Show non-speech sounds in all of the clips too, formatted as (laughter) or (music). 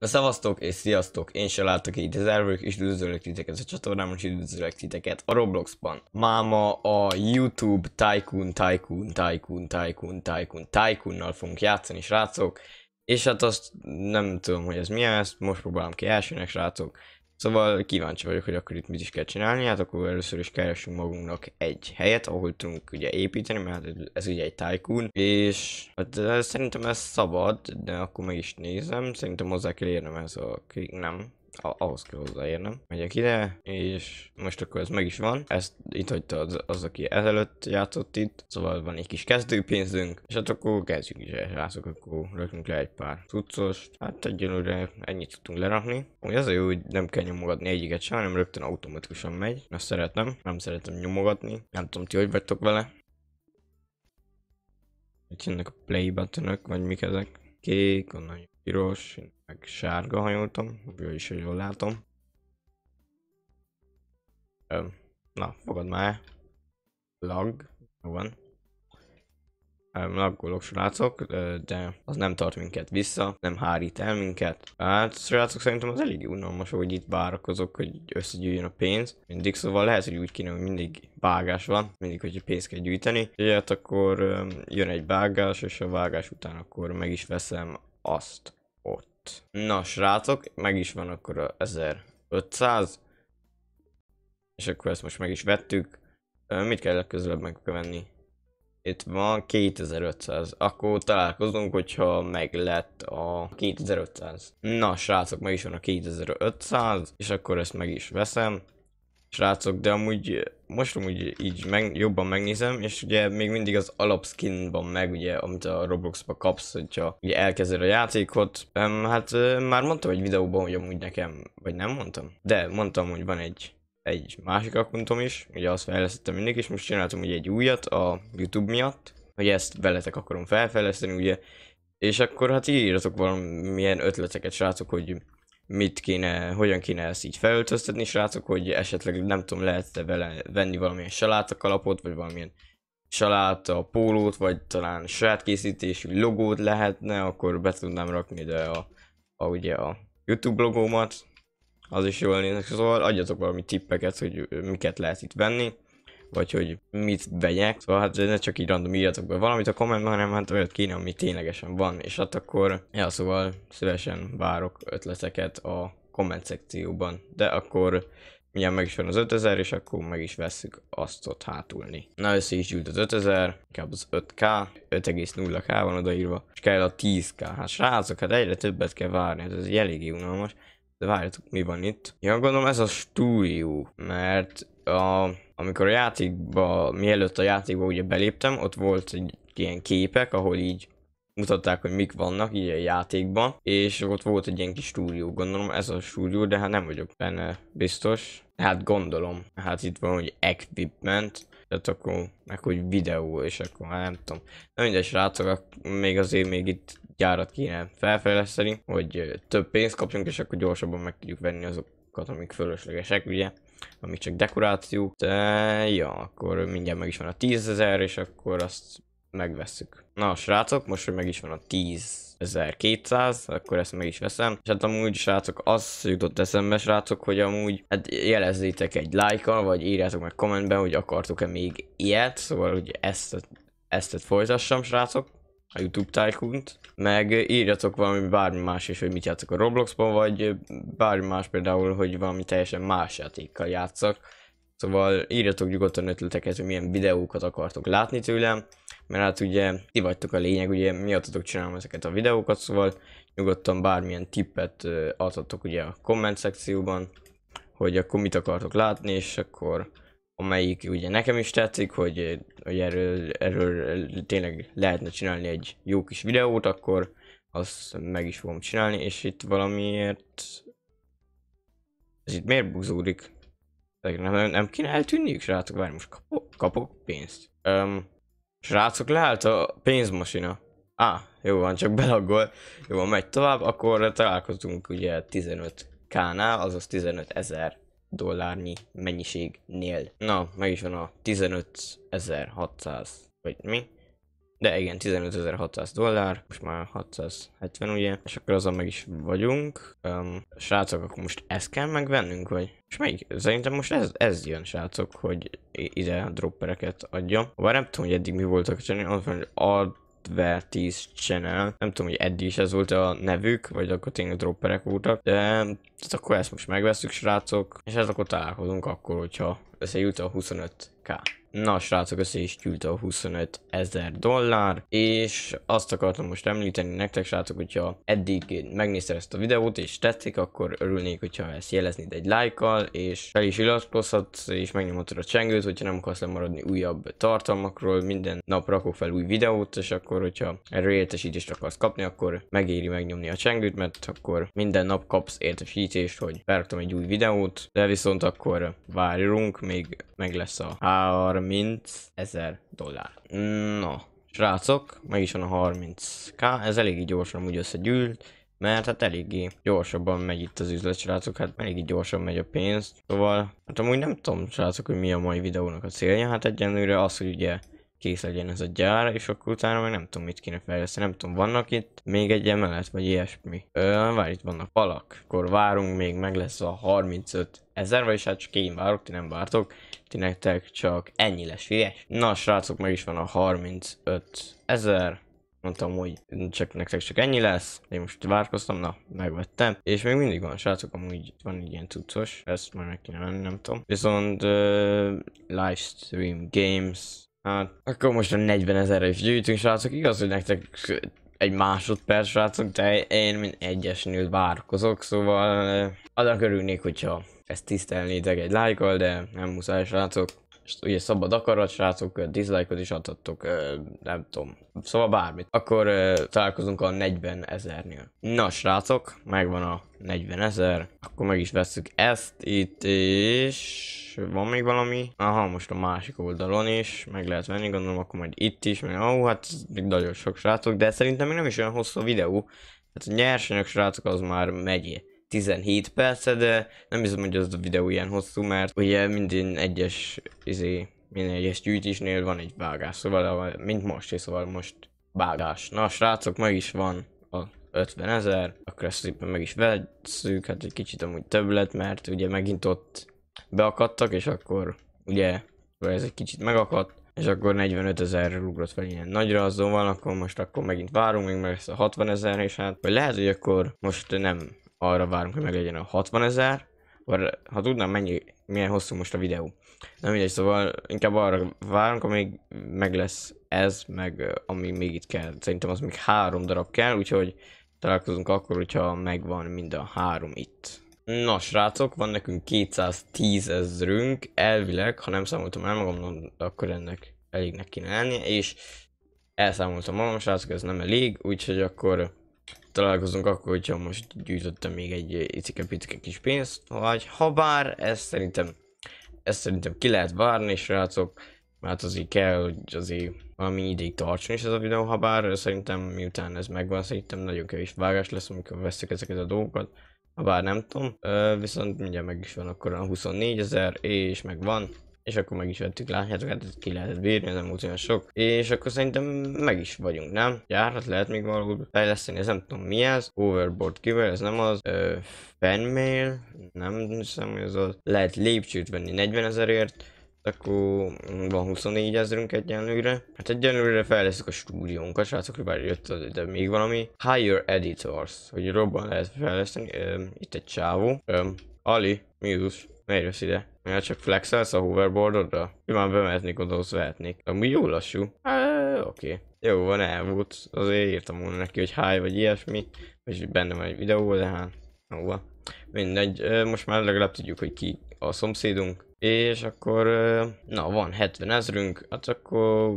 Na szevasztok és sziasztok, én se látok így az elvők, és üdvözöllek titeket a csatornámon, és üdvözöllek titeket a Robloxban. Máma a YouTube Tycoon, Tycoon, Tycoon, Tycoon, Tycoon, Tycoon-nal fogunk játszani, srácok. És hát azt nem tudom, hogy ez milyen, ezt most próbálom ki elsőnek, srácok. Szóval kíváncsi vagyok, hogy akkor itt mit is kell csinálni, hát akkor először is keresünk magunknak egy helyet, ahol tudunk ugye építeni, mert hát ez ugye egy tycoon, és hát szerintem ez szabad, de akkor meg is nézem, szerintem hozzá kell érnem ez a nem, ahhoz kell hozzáérnem. Megyek ide, és most akkor ez meg is van. Ezt itt hagyta az, az aki ezelőtt játszott itt, szóval van egy kis kezdőpénzünk, és hát akkor kezdjük is el, rászok, akkor rakjunk le egy pár cuccost. Hát egyelőre ennyit tudtunk lerakni. Úgy az a jó, hogy nem kell nyomogatni egyiket sem, hanem rögtön automatikusan megy. Azt szeretem, nem szeretem nyomogatni. Nem tudom, ti hogy vagytok vele. Itt jönnek a play buttonök, vagy mik ezek. Kék, onnan piros, meg sárga hajoltam, jó is, hogy jól látom. Ö, na, fogad már. Lag, jó van. Laggolok, srácok, de az nem tart minket vissza, nem hárít el minket. Hát, srácok, szerintem az elég unalmas, hogy itt várakozok, hogy összegyűjjön a pénz. Mindig szóval lehet, hogy úgy kéne, hogy mindig vágás van, mindig, hogy pénzt kell gyűjteni. Ugye, hát akkor jön egy vágás, és a vágás után akkor meg is veszem azt ott ott. Na, srácok, meg is van akkor a 1500. És akkor ezt most meg is vettük. Mit kell legközelebb megkövenni? Itt van 2500. Akkor találkozunk, hogyha meg lett a 2500. Na, srácok, meg is van a 2500, és akkor ezt meg is veszem srácok, de amúgy most úgy így meg, jobban megnézem, és ugye még mindig az alapskinban meg, ugye, amit a Robloxba kapsz, hogyha ugye elkezded a játékot. Um, hát uh, már mondtam egy videóban, hogy amúgy nekem, vagy nem mondtam, de mondtam, hogy van egy egy másik akuntom is, ugye azt fejlesztettem mindig, és most csináltam ugye egy újat a YouTube miatt, hogy ezt veletek akarom felfejleszteni, ugye, és akkor hát írjatok valamilyen ötleteket, srácok, hogy mit kéne, hogyan kéne ezt így felöltöztetni, srácok, hogy esetleg nem tudom, lehet-e vele venni valamilyen salátakalapot, vagy valamilyen saláta pólót, vagy talán készítésű logót lehetne, akkor be tudnám rakni ide a, a, ugye a YouTube logómat, az is jól néznek, szóval adjatok valami tippeket, hogy miket lehet itt venni vagy hogy mit vegyek, szóval hát ne csak így random írjatok be valamit a kommentben, hanem hát olyat kéne, ami ténylegesen van, és hát akkor, ja szóval szívesen várok ötleteket a komment szekcióban, de akkor mindjárt meg is van az 5000, és akkor meg is vesszük azt ott hátulni. Na, össze is gyűlt az 5000, inkább az 5K, 5,0K van odaírva, és kell a 10K. Hát srácok, hát egyre többet kell várni, hát ez elég eléggé unalmas. De várjatok, mi van itt? Ja, gondolom ez a stúdió, mert a, amikor a játékba, mielőtt a játékba ugye beléptem, ott volt egy ilyen képek, ahol így mutatták, hogy mik vannak így a játékban, és ott volt egy ilyen kis stúdió, gondolom ez a stúdió, de hát nem vagyok benne biztos. Hát gondolom, hát itt van, hogy equipment, tehát akkor meg hogy videó, és akkor már nem tudom. Na mindegy, srácok, még azért még itt gyárat kéne felfejleszteni, hogy több pénzt kapjunk, és akkor gyorsabban meg tudjuk venni azokat, amik fölöslegesek, ugye amik csak dekoráció, de ja, akkor mindjárt meg is van a tízezer és akkor azt megveszük. Na, srácok, most, hogy meg is van a 1200, akkor ezt meg is veszem. És hát amúgy, srácok, az jutott eszembe, srácok, hogy amúgy hát jelezzétek egy like vagy írjátok meg kommentben, hogy akartok-e még ilyet, szóval, hogy ezt, ezt, ezt folytassam, srácok a YouTube tycoon meg írjatok valami bármi más is, hogy mit játszok a Robloxban, vagy bármi más például, hogy valami teljesen más játékkal játszak. Szóval írjatok nyugodtan ötleteket, hogy milyen videókat akartok látni tőlem, mert hát ugye ti vagytok a lényeg, ugye miattatok csinálom ezeket a videókat, szóval nyugodtan bármilyen tippet adhatok ugye a komment szekcióban, hogy akkor mit akartok látni, és akkor amelyik ugye nekem is tetszik, hogy, hogy erről, erről tényleg lehetne csinálni egy jó kis videót, akkor azt meg is fogom csinálni, és itt valamiért... Ez itt miért buzódik? Nem, nem kéne eltűnniük, srácok? Várj, most kapok, kapok pénzt. Um, srácok, leállt a pénzmasina. Á, ah, jó van, csak belaggol. Jó van, megy tovább, akkor találkozunk ugye 15k-nál, azaz 15 ezer dollárnyi mennyiségnél. Na, meg is van a 15.600, vagy mi? De igen, 15.600 dollár, most már 670 ugye, és akkor azon meg is vagyunk. Um, srácok, akkor most ezt kell megvennünk, vagy? És melyik? Szerintem most ez, ez jön, srácok, hogy ide droppereket adja. Bár nem tudom, hogy eddig mi voltak a csinálni, az van, hogy Advertise Channel. Nem tudom, hogy eddig is ez volt a nevük, vagy akkor tényleg dropperek voltak, de tehát akkor ezt most megveszük, srácok, és hát akkor találkozunk akkor, hogyha összejut a 25k. Na srácok, össze is gyűlt a 25 ezer dollár, és azt akartam most említeni nektek srácok, hogyha eddig megnézted ezt a videót és tetszik, akkor örülnék, hogyha ezt jeleznéd egy lájkkal, és fel is iratkozhatsz, és megnyomhatod a csengőt, hogyha nem akarsz lemaradni újabb tartalmakról, minden nap rakok fel új videót, és akkor, hogyha erről értesítést akarsz kapni, akkor megéri megnyomni a csengőt, mert akkor minden nap kapsz értesítést, hogy felraktam egy új videót, de viszont akkor várjunk, még meg lesz a HR 30 ezer dollár. Mm, no, srácok, meg is van a 30k, ez eléggé gyorsan úgy összegyűlt, mert hát eléggé gyorsabban megy itt az üzlet, srácok, hát eléggé gyorsan megy a pénz, szóval, hát amúgy nem tudom, srácok, hogy mi a mai videónak a célja, hát egyenlőre az, hogy ugye kész legyen ez a gyár, és akkor utána meg nem tudom, mit kéne fejleszteni, nem tudom, vannak itt még egy emelet, vagy ilyesmi. Ö, várj, itt vannak falak, akkor várunk, még meg lesz a 35 ezer, vagyis hát csak én várok, ti nem vártok, ti nektek csak ennyi lesz, figyelj. Na srácok, meg is van a 35 ezer. Mondtam, hogy csak nektek csak ennyi lesz. Én most várkoztam, na, megvettem. És még mindig van, srácok, amúgy van egy ilyen cuccos. Ezt majd meg kéne venni, nem tudom. Viszont uh, livestream games, Hát, akkor most a 40 ezerre is gyűjtünk, srácok. Igaz, hogy nektek egy másodperc, srácok, de én mint nőt várkozok, szóval eh, annak örülnék, hogyha ezt tisztelnétek egy lájkkal, de nem muszáj, srácok ugye szabad akarat, srácok, dislike is adhattok, nem tudom, szóval bármit. Akkor találkozunk a 40 ezernél. Na srácok, megvan a 40 ezer, akkor meg is vesszük ezt itt, és van még valami? Aha, most a másik oldalon is, meg lehet venni, gondolom akkor majd itt is, mert ahú, hát még nagyon sok srácok, de szerintem még nem is olyan hosszú a videó, tehát a nyersanyag srácok az már megy. 17 perce, de nem hiszem, hogy az a videó ilyen hosszú, mert ugye minden egyes, izé, minden egyes gyűjtésnél van egy vágás, szóval mint most, és szóval most vágás. Na srácok, meg is van a 50 ezer, akkor ezt szépen meg is veszük, hát egy kicsit amúgy több lett, mert ugye megint ott beakadtak, és akkor ugye ez egy kicsit megakadt, és akkor 45 ezerről ugrott fel ilyen nagyra, azon van, szóval akkor most akkor megint várunk még meg ezt a 60 ezer, és hát, vagy lehet, hogy akkor most nem arra várunk, hogy meglegyen a 60 ezer, ha tudnám mennyi, milyen hosszú most a videó. Nem mindegy, szóval inkább arra várunk, amíg meg lesz ez, meg ami még itt kell. Szerintem az még három darab kell, úgyhogy találkozunk akkor, hogyha megvan mind a három itt. Na srácok, van nekünk 210 ezrünk, elvileg, ha nem számoltam el magamnak, akkor ennek elégnek kéne lennie, és elszámoltam magam, srácok, ez nem elég, úgyhogy akkor találkozunk akkor, hogyha most gyűjtöttem még egy eh, icike-picike kis pénzt, vagy ha bár ez szerintem, ez szerintem ki lehet várni, srácok, mert azért kell, hogy azért valami ideig tartson is ez a videó, ha bár eh, szerintem miután ez megvan, szerintem nagyon kevés vágás lesz, amikor veszük ezeket a dolgokat, ha bár nem tudom, eh, viszont mindjárt meg is van akkor a 24 ezer, és megvan, és akkor meg is vettük, látjátok, hát ezt ki lehet bírni, ez nem volt olyan sok. És akkor szerintem meg is vagyunk, nem? Járat lehet még valahol fejleszteni, ez nem tudom mi ez. Overboard kivel, ez nem az. Ö, fanmail, nem hiszem, hogy ez az. Lehet lépcsőt venni 40 ezerért akkor van 24 ezerünk egyenlőre. Hát egyenlőre fejlesztük a stúdiónkat, srácok, bár jött, de még valami. Higher Editors, hogy robban lehet fejleszteni. Ö, itt egy csávó. Ö, Ali, Mius miért jössz ide? Ja, csak flexelsz a hoverboardodra? van, bemehetnék oda, azt vehetnék. Ami jó lassú. Oké. Jó, van elmúlt. Azért írtam volna neki, hogy háj vagy ilyesmi. És benne van egy videó, de hát... Hova. Mindegy, most már legalább tudjuk, hogy ki a szomszédunk. És akkor, na van 70 ezrünk, hát akkor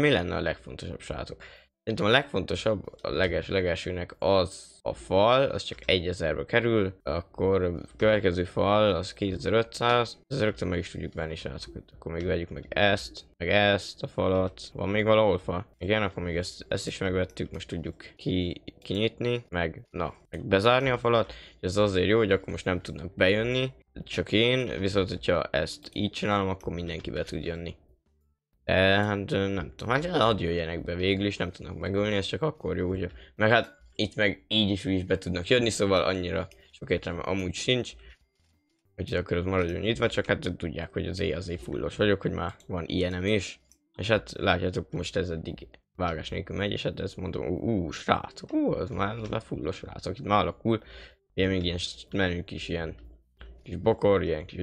mi lenne a legfontosabb srácok? Szerintem a legfontosabb, a leges, legelsőnek az a fal, az csak 1000-be kerül, akkor a következő fal az 2500, ez rögtön meg is tudjuk venni srácokat. Akkor még vegyük meg ezt, meg ezt a falat. Van még valahol fa? Igen, akkor még ezt, ezt is megvettük, most tudjuk ki, kinyitni, meg na, meg bezárni a falat. És ez azért jó, hogy akkor most nem tudnak bejönni, csak én, viszont hogyha ezt így csinálom, akkor mindenki be tud jönni. De hát nem tudom, hát hadd jöjjenek be végül is, nem tudnak megölni, ez csak akkor jó, hogy... Mert hát itt meg így is úgy is be tudnak jönni, szóval annyira sok értelme amúgy sincs. hogy akkor az maradjon nyitva, csak hát tudják, hogy az az azért fullos vagyok, hogy már van ilyenem is. És hát látjátok, most ez eddig vágás nélkül megy, és hát ezt mondom, ú, ú srácok, ú, az már, az már fullos srácok, itt már alakul. Ilyen még ilyen menünk is ilyen kis bokor, ilyen kis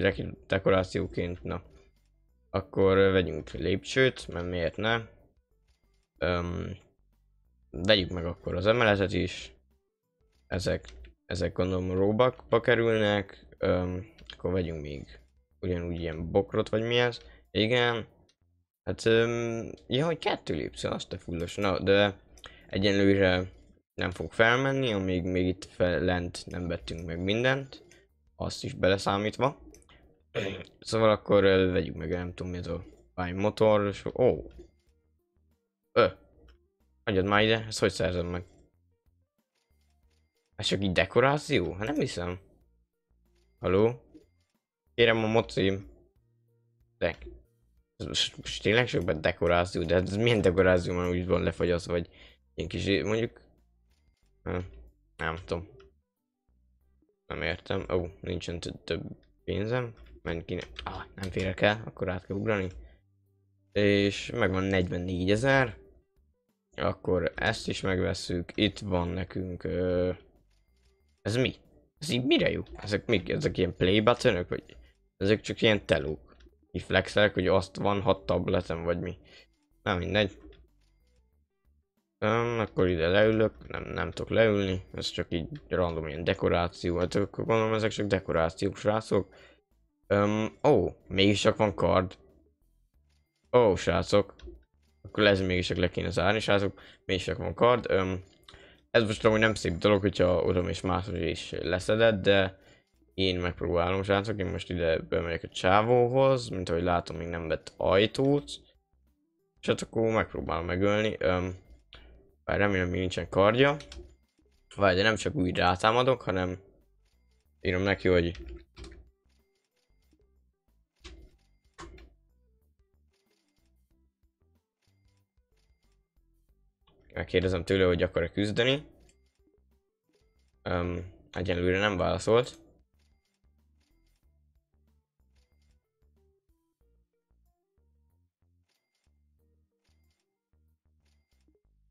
dekorációként, na. Akkor vegyünk lépcsőt, mert miért ne? Öm, vegyük meg akkor az emeletet is. Ezek, ezek gondolom róbakba kerülnek. Öm, akkor vegyünk még ugyanúgy ilyen bokrot, vagy mi ez. Igen. Hát, öm, ja, hogy kettő lépcső, azt a fullos. Na, de egyenlőre nem fog felmenni, amíg még itt fel, lent nem vettünk meg mindent. Azt is beleszámítva. Szóval akkor vegyük meg, nem tudom mi ez a Fine motor, és... Ó! Oh. Ö! Adjad már ide, ezt hogy szerzem meg? Ez csak így dekoráció? Hát nem hiszem. Haló? Kérem a mocim. De... Ez most, most tényleg sokban dekoráció, de ez milyen dekoráció van úgy van lefagyasz, vagy ilyen kis mondjuk... Nem, nem tudom. Nem értem. Ó, oh, nincsen több pénzem ment ki. Ah, nem férek el, akkor át kell ugrani. És megvan 44 ezer. Akkor ezt is megveszünk. Itt van nekünk... Ö... Ez mi? Ez így mire jó? Ezek mik? Ezek ilyen play buttonok, Vagy... Ezek csak ilyen telók. Mi flexelek, hogy azt van hat tabletem, vagy mi. Nem mindegy. Um, akkor ide leülök, nem, nem tudok leülni, ez csak így random ilyen dekoráció, hát akkor gondolom ezek csak dekorációk, srácok. Öm, ó, oh, mégis csak van kard. Ó, oh, srácok. Akkor ez mégis csak le kéne zárni, srácok. Mégis csak van kard. Öm, ez most tudom, hogy nem szép dolog, hogyha odom és máshogy is leszedett, de én megpróbálom, srácok. Én most ide bemegyek a csávóhoz, mint ahogy látom, még nem vett ajtót. És hát akkor megpróbálom megölni. Öm, bár remélem, még nincsen kardja. Várj, de nem csak úgy rátámadok, hanem írom neki, hogy Megkérdezem tőle, hogy akar-e küzdeni. Um, egyenlőre nem válaszolt.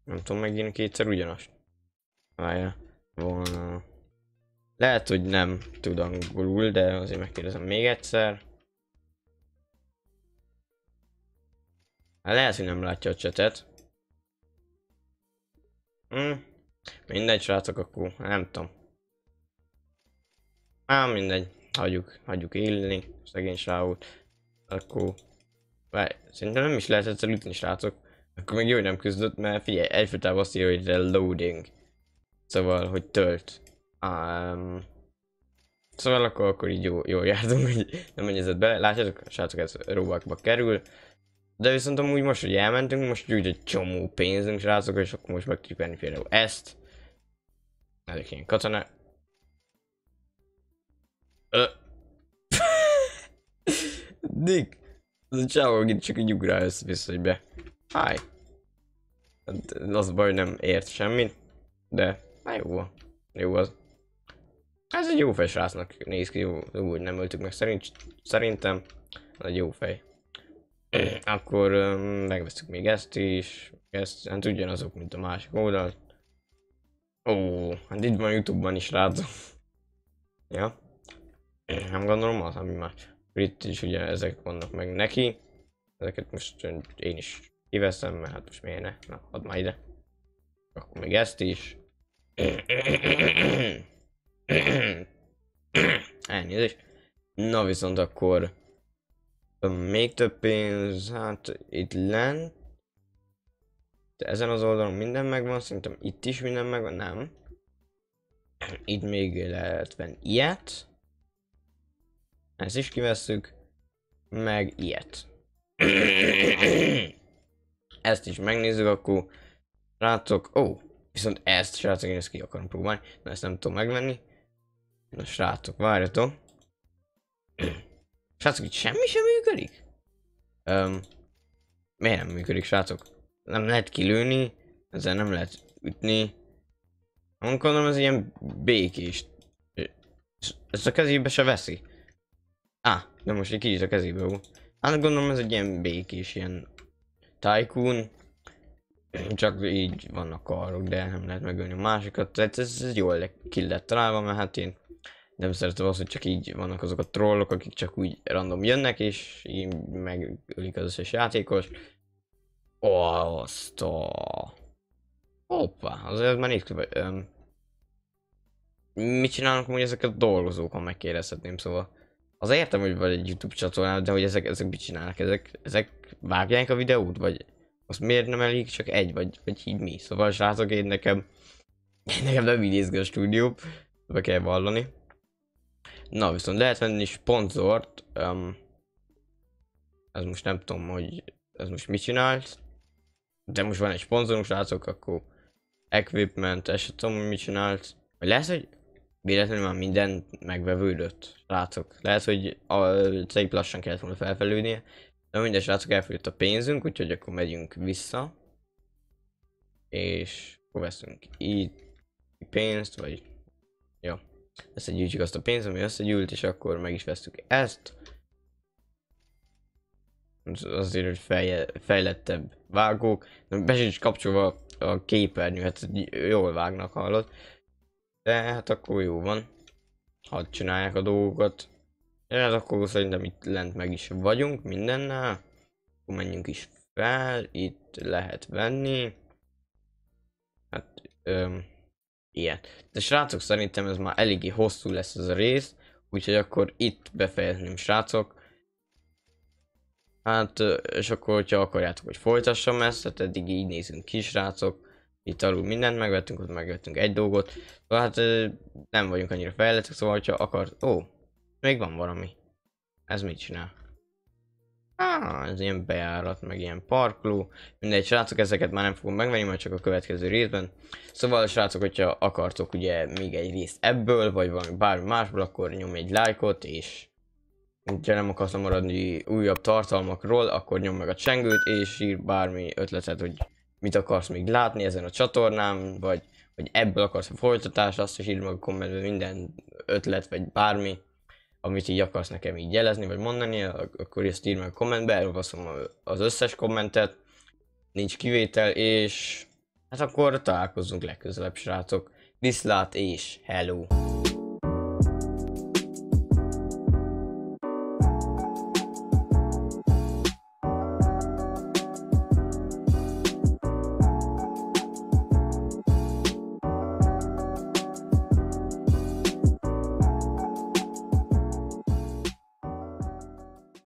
Nem tudom megint kétszer ugyanazt. Várja, volna. Lehet, hogy nem tud angolul, de azért megkérdezem még egyszer. Hát lehet, hogy nem látja a csetet. Hm. Mindegy, srácok, akkor nem tudom. Á, mindegy. Hagyjuk, hagyjuk élni, szegény sávút. Akkor... Vaj, szerintem nem is lehet egyszer ütni, srácok. Akkor még jó, hogy nem küzdött, mert figyelj, egyfőtáv azt írja, hogy loading, Szóval, hogy tölt. Um, szóval akkor, akkor így jó, jól jártunk, hogy nem menjezett bele. Látjátok, srácok, ez robakba kerül. De viszont amúgy most, hogy elmentünk, most gyűjt egy csomó pénzünk, srácok, és akkor most meg tudjuk venni például ezt. Ezek ilyen katona. Ö. (laughs) Dick. Ez a csávó, itt csak egy ugrá össze-vissza, hogy be. Hi. Hát, az baj, nem ért semmit. De, na jó. Jó az. Ez egy jó fej srácnak néz ki, jó, úgy nem öltük meg szerint, szerintem. Ez egy jó fej. (clears throat) Akkor megveszünk még ezt is, ezt, hát ugyanazok, mint a másik oldal. Ó, hát itt van Youtube-ban is látom. ja. Nem gondolom az, ami már itt is ugye ezek vannak meg neki. Ezeket most én is kiveszem, mert hát most miért ne? Na, add már ide. Akkor még ezt is. (clears throat) Elnézést. Na viszont akkor még több pénz, hát itt lent. De ezen az oldalon minden megvan, szerintem itt is minden megvan, nem. Itt még lehet venni ilyet. Ezt is kivesszük. Meg ilyet. (coughs) Ezt is megnézzük, akkor srácok, ó, oh, viszont ezt srácok, én ezt ki akarom próbálni, Na ezt nem tudom megvenni. Na srácok, várjatok. Srácok, itt semmi sem működik? Öm, miért nem működik, srácok? Nem lehet kilőni, ezzel nem lehet ütni. Gondolom ez ilyen békés. Ezt a kezébe se veszi. Á, ah, de most egy kicsit a kezébe, ó. Hát gondolom ez egy ilyen békés, ilyen tycoon. Csak így vannak karok, de nem lehet megölni a másikat. Tehát ez, ez jól kill lett találva, mert hát én nem szeretem azt, hogy csak így vannak azok a trollok, akik csak úgy random jönnek, és így megölik az összes játékos. azt a... Hoppá, azért már nézd um, Mit csinálnak hogy ezek a ha megkérdezhetném, szóval... Az értem, hogy vagy egy YouTube csatornál, de hogy ezek, ezek mit csinálnak? Ezek, ezek vágják a videót, vagy azt miért nem elég csak egy, vagy, vagy így mi? Szóval srácok, én nekem, (laughs) nekem nem így a stúdió, be kell vallani. Na, viszont lehet venni sponzort. Um, ez most nem tudom, hogy ez most mit csinált. De most van egy sponsorunk, srácok, akkor equipment, ezt sem tudom, mit csinált. Vagy lehet, hogy véletlenül már minden megvevődött, srácok. Lehet, hogy a cég lassan kellett volna felfelülnie. De minden srácok elfogyott a pénzünk, úgyhogy akkor megyünk vissza. És akkor veszünk így pénzt, vagy összegyűjtsük azt a pénzt, ami összegyűlt, és akkor meg is vesztük ezt. Azért, hogy fejle, fejlettebb vágók. Be sincs kapcsolva a képernyő, hát jól vágnak, hallott. De hát akkor jó van. Hadd csinálják a dolgokat. De hát akkor szerintem itt lent meg is vagyunk mindennel. Akkor menjünk is fel, itt lehet venni. Hát, öm, ilyen. De srácok, szerintem ez már eléggé hosszú lesz az a rész, úgyhogy akkor itt befejezném srácok. Hát, és akkor, hogyha akarjátok, hogy folytassam ezt, tehát eddig így nézünk ki, srácok. Itt alul mindent megvettünk, ott megvettünk egy dolgot. Szóval hát nem vagyunk annyira fejlettek, szóval, hogyha akar, Ó, még van valami. Ez mit csinál? Ah, ez ilyen bejárat, meg ilyen parkló. Mindegy, srácok, ezeket már nem fogom megvenni, majd csak a következő részben. Szóval, srácok, hogyha akartok ugye még egy részt ebből, vagy valami bármi másból, akkor nyomj egy lájkot, és ha nem akarsz maradni újabb tartalmakról, akkor nyomd meg a csengőt, és ír bármi ötletet, hogy mit akarsz még látni ezen a csatornán, vagy hogy ebből akarsz a folytatást, azt is írd meg a kommentben minden ötlet, vagy bármi amit így akarsz nekem így jelezni, vagy mondani, akkor ezt írd meg a kommentbe, elolvaszom az összes kommentet, nincs kivétel, és hát akkor találkozunk legközelebb, srácok. Viszlát és hello!